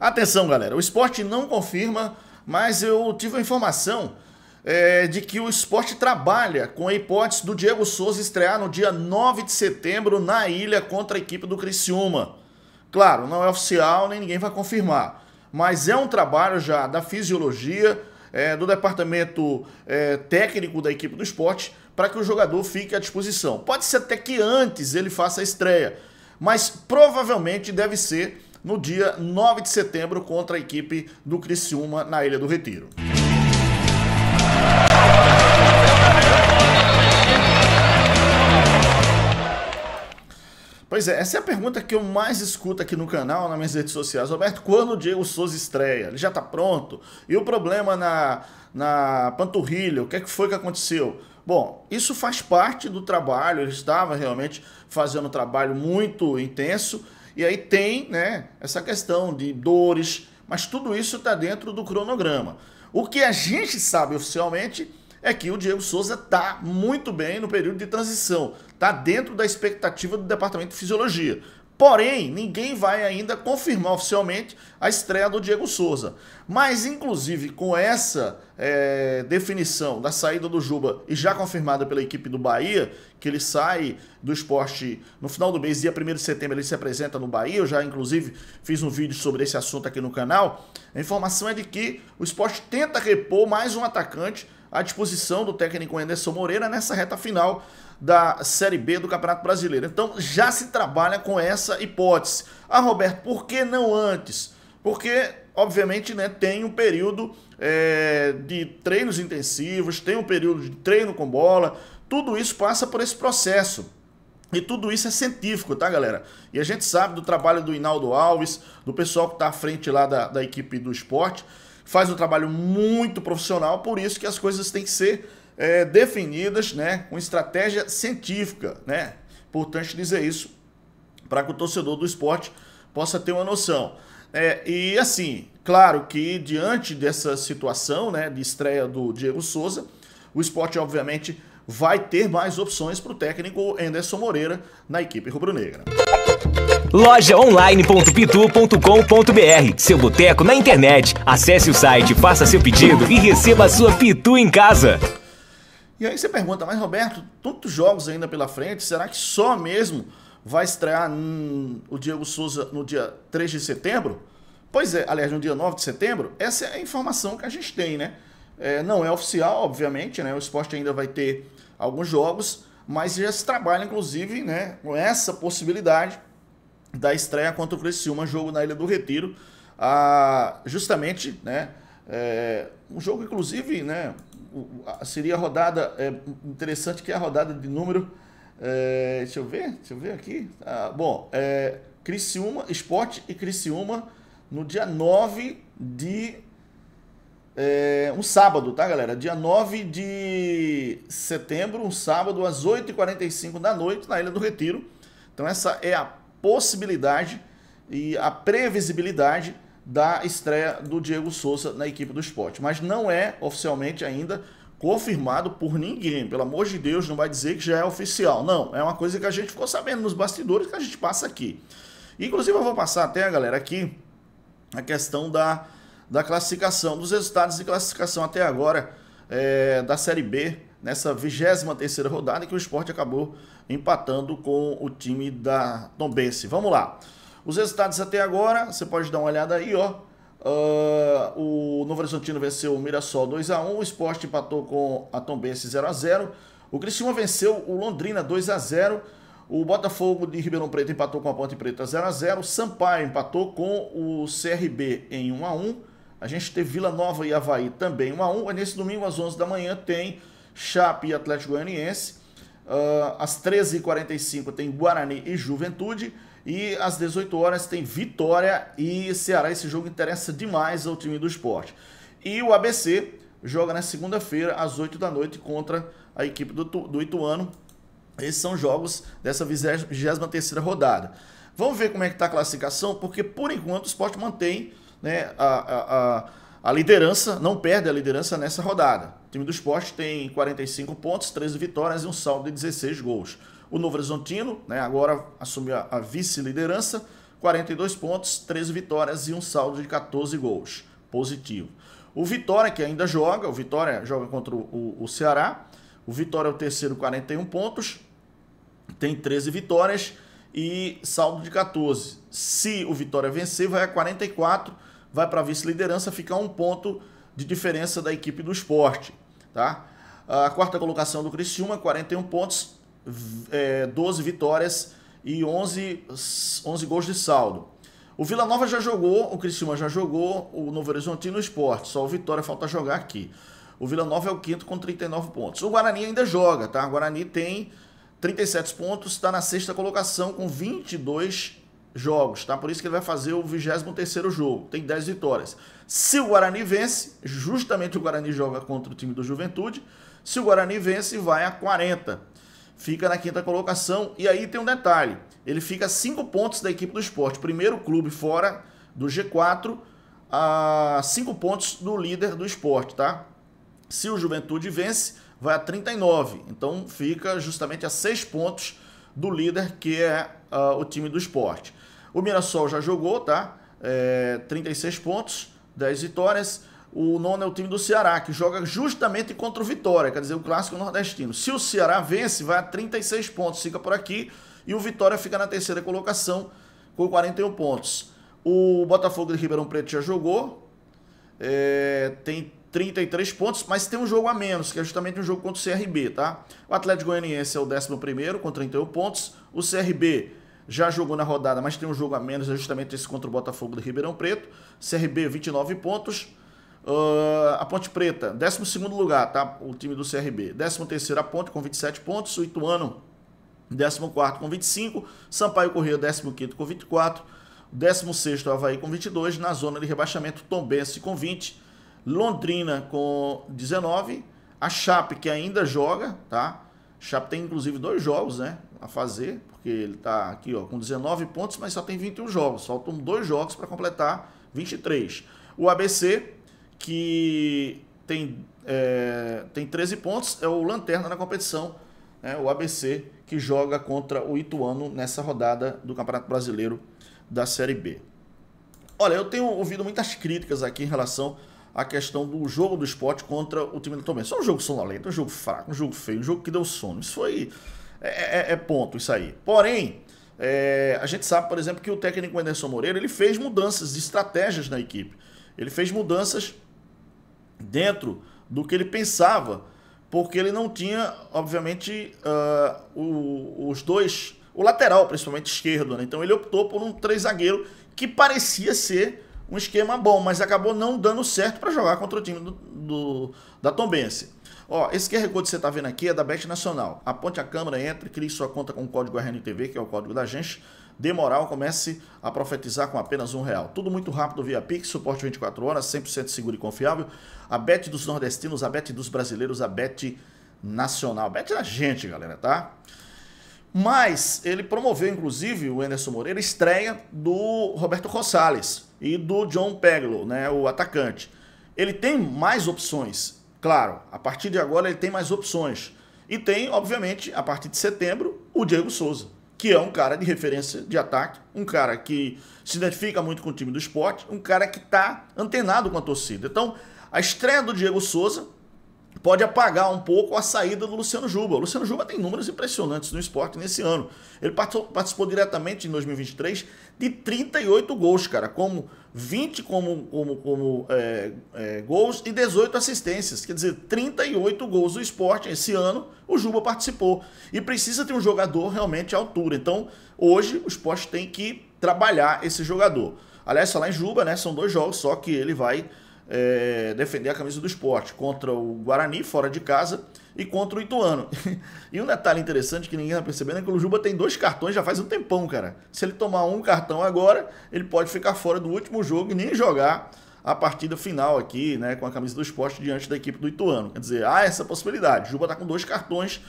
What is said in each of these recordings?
Atenção, galera, o esporte não confirma, mas eu tive a informação é, de que o esporte trabalha com a hipótese do Diego Souza estrear no dia 9 de setembro na ilha contra a equipe do Criciúma. Claro, não é oficial, nem ninguém vai confirmar, mas é um trabalho já da fisiologia, é, do departamento é, técnico da equipe do esporte, para que o jogador fique à disposição. Pode ser até que antes ele faça a estreia, mas provavelmente deve ser no dia 9 de setembro contra a equipe do Criciúma na Ilha do Retiro. Pois é, essa é a pergunta que eu mais escuto aqui no canal, nas minhas redes sociais. Roberto, quando o Diego Souza estreia? Ele já está pronto? E o problema na, na panturrilha? O que, é que foi que aconteceu? Bom, isso faz parte do trabalho, ele estava realmente fazendo um trabalho muito intenso e aí tem né, essa questão de dores, mas tudo isso está dentro do cronograma. O que a gente sabe oficialmente é que o Diego Souza está muito bem no período de transição, está dentro da expectativa do departamento de fisiologia. Porém, ninguém vai ainda confirmar oficialmente a estreia do Diego Souza. Mas, inclusive, com essa é, definição da saída do Juba e já confirmada pela equipe do Bahia, que ele sai do esporte no final do mês, dia 1 de setembro, ele se apresenta no Bahia. Eu já, inclusive, fiz um vídeo sobre esse assunto aqui no canal. A informação é de que o esporte tenta repor mais um atacante à disposição do técnico Anderson Moreira nessa reta final da Série B do Campeonato Brasileiro. Então já se trabalha com essa hipótese. Ah, Roberto, por que não antes? Porque, obviamente, né, tem um período é, de treinos intensivos, tem um período de treino com bola, tudo isso passa por esse processo. E tudo isso é científico, tá, galera? E a gente sabe do trabalho do Inaldo Alves, do pessoal que está à frente lá da, da equipe do esporte, faz um trabalho muito profissional, por isso que as coisas têm que ser é, definidas né, com estratégia científica. Né? Importante dizer isso para que o torcedor do esporte possa ter uma noção. É, e assim, claro que diante dessa situação né, de estreia do Diego Souza, o esporte obviamente vai ter mais opções para o técnico Anderson Moreira na equipe rubro-negra lojaonline.pitu.com.br. Seu boteco na internet. Acesse o site, faça seu pedido e receba a sua Pitu em casa. E aí você pergunta, mas Roberto, tantos jogos ainda pela frente, será que só mesmo vai estrear hum, o Diego Souza no dia 3 de setembro? Pois é, aliás, no dia 9 de setembro, essa é a informação que a gente tem, né? É, não é oficial, obviamente, né? O esporte ainda vai ter alguns jogos, mas já se trabalha, inclusive, né, com essa possibilidade da estreia contra o Criciúma, jogo na Ilha do Retiro, ah, justamente, né, é, um jogo inclusive, né, seria a rodada, é, interessante que é a rodada de número, é, deixa eu ver, deixa eu ver aqui, ah, bom, é, Criciúma, Esporte e Criciúma, no dia 9 de é, um sábado, tá, galera? Dia 9 de setembro, um sábado, às 8h45 da noite, na Ilha do Retiro. Então, essa é a possibilidade e a previsibilidade da estreia do Diego Souza na equipe do esporte. Mas não é oficialmente ainda confirmado por ninguém. Pelo amor de Deus, não vai dizer que já é oficial. Não, é uma coisa que a gente ficou sabendo nos bastidores que a gente passa aqui. Inclusive, eu vou passar até, galera, aqui a questão da, da classificação, dos resultados de classificação até agora é, da Série B nessa 23 rodada que o esporte acabou empatando com o time da Tombense. Vamos lá. Os resultados até agora, você pode dar uma olhada aí, ó. Uh, o Novo Horizontino venceu o Mirassol 2x1, o Esporte empatou com a Tombense 0x0, o Criciúma venceu o Londrina 2x0, o Botafogo de Ribeirão Preto empatou com a Ponte Preta 0x0, o Sampaio empatou com o CRB em 1x1, a gente teve Vila Nova e Havaí também 1x1, nesse domingo às 11 da manhã tem Chape e Atlético Goianiense. Uh, às 13h45 tem Guarani e Juventude. E às 18 horas tem Vitória e Ceará. Esse jogo interessa demais ao time do esporte. E o ABC joga na segunda-feira, às 8 da noite, contra a equipe do, do Ituano. Esses são jogos dessa 23 rodada. Vamos ver como é que está a classificação, porque por enquanto o esporte mantém né, a, a, a a liderança não perde a liderança nessa rodada. O time do esporte tem 45 pontos, 13 vitórias e um saldo de 16 gols. O Novo Horizontino né, agora assumiu a, vice-liderança, 42 pontos, 13 vitórias e um saldo de 14 gols. Positivo. O Vitória, que ainda joga, o Vitória joga contra o, o Ceará. O Vitória é o terceiro, 41 pontos, tem 13 vitórias e saldo de 14. Se o Vitória vencer, vai a 44 vai para a vice-liderança, fica um ponto de diferença da equipe do esporte. Tá? A quarta colocação do Criciúma, 41 pontos, 12 é, vitórias e 11, 11 gols de saldo. O Vila Nova já jogou, o Criciúma já jogou, o Novo Horizonte no Esporte, só o Vitória falta jogar aqui. O Vila Nova é o quinto com 39 pontos. O Guarani ainda joga, tá? O Guarani tem 37 pontos, está na sexta colocação com 22 jogos, tá? Por isso que ele vai fazer o 23º jogo, tem 10 vitórias. Se o Guarani vence, justamente o Guarani joga contra o time do Juventude, se o Guarani vence, vai a 40. Fica na quinta colocação, e aí tem um detalhe, ele fica a 5 pontos da equipe do esporte, primeiro clube fora do G4, a 5 pontos do líder do esporte, tá? Se o Juventude vence, vai a 39, então fica justamente a 6 pontos do líder, que é uh, o time do esporte. O Mirassol já jogou, tá? É, 36 pontos, 10 vitórias. O nono é o time do Ceará, que joga justamente contra o Vitória, quer dizer, o clássico nordestino. Se o Ceará vence, vai a 36 pontos, fica por aqui. E o Vitória fica na terceira colocação, com 41 pontos. O Botafogo de Ribeirão Preto já jogou, é, tem 33 pontos, mas tem um jogo a menos, que é justamente um jogo contra o CRB, tá? O Atlético Goianiense é o 11 com 31 pontos. O CRB já jogou na rodada, mas tem um jogo a menos, é justamente esse contra o Botafogo do Ribeirão Preto. CRB, 29 pontos. Uh, a Ponte Preta, 12 lugar, tá? O time do CRB. 13 a Ponte com 27 pontos. O Ituano, 14 com 25. Sampaio Correia, 15 com 24. 16 o Havaí com 22. Na zona de rebaixamento, Tombense com 20. Londrina com 19. A Chape, que ainda joga, tá? O Chape tem inclusive dois jogos, né? A fazer, porque ele está aqui ó, com 19 pontos, mas só tem 21 jogos. Faltam dois jogos para completar 23. O ABC, que tem, é, tem 13 pontos, é o Lanterna na competição. Né? O ABC, que joga contra o Ituano nessa rodada do Campeonato Brasileiro da Série B. Olha, eu tenho ouvido muitas críticas aqui em relação a questão do jogo do esporte contra o time do Tomé. Só é um jogo sonolento, um jogo fraco, um jogo feio, um jogo que deu sono. Isso foi. É, é, é, é ponto, isso aí. Porém, é, a gente sabe, por exemplo, que o técnico Anderson Moreira ele fez mudanças de estratégias na equipe. Ele fez mudanças dentro do que ele pensava, porque ele não tinha, obviamente, uh, o, os dois. O lateral, principalmente esquerdo, né? Então ele optou por um três zagueiro que parecia ser um esquema bom, mas acabou não dando certo para jogar contra o time do, do da Tombense. Ó, esse QR Code que você está vendo aqui é da Bet Nacional. Aponte a câmera, entre, crie sua conta com o código RNTV, que é o código da gente. Dê moral, comece a profetizar com apenas um real. Tudo muito rápido via Pix, suporte 24 horas, 100% seguro e confiável. A Bet dos nordestinos, a Bet dos brasileiros, a Bet Nacional. Bet da gente, galera, tá? Mas ele promoveu, inclusive, o Anderson Moreira, estreia do Roberto Rosales e do John Peglo, né, o atacante. Ele tem mais opções, claro, a partir de agora ele tem mais opções. E tem, obviamente, a partir de setembro, o Diego Souza, que é um cara de referência de ataque, um cara que se identifica muito com o time do esporte, um cara que está antenado com a torcida. Então, a estreia do Diego Souza pode apagar um pouco a saída do Luciano Juba. O Luciano Juba tem números impressionantes no esporte nesse ano. Ele participou, participou diretamente em 2023 de 38 gols, cara, como 20 como, como, como é, é, gols e 18 assistências. Quer dizer, 38 gols do esporte esse ano o Juba participou. E precisa ter um jogador realmente à altura. Então, hoje o esporte tem que trabalhar esse jogador. Aliás, lá em Juba, né? São dois jogos só que ele vai é, defender a camisa do esporte contra o Guarani, fora de casa, e contra o Ituano. e um detalhe interessante que ninguém está percebendo é que o Juba tem dois cartões já faz um tempão, cara. Se ele tomar um cartão agora, ele pode ficar fora do último jogo e nem jogar a partida final aqui, né, com a camisa do esporte diante da equipe do Ituano. Quer dizer, há essa possibilidade. Juba está com dois cartões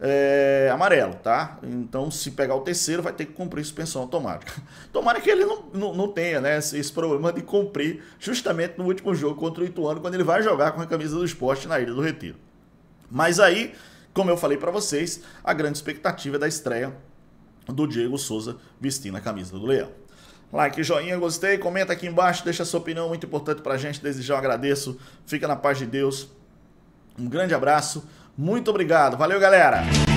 é, amarelo, tá? Então, se pegar o terceiro, vai ter que cumprir suspensão automática. Tomara que ele não, não, não tenha né, esse, esse, problema de cumprir justamente no último jogo contra o Ituano, quando ele vai jogar com a camisa do esporte na Ilha do Retiro. Mas aí, como eu falei para vocês, a grande expectativa é da estreia do Diego Souza vestindo a camisa do Leão. Like, joinha, gostei, comenta aqui embaixo, deixa sua opinião, muito importante pra gente. Desde já eu agradeço, fica na paz de Deus. Um grande abraço. Muito obrigado. Valeu, galera!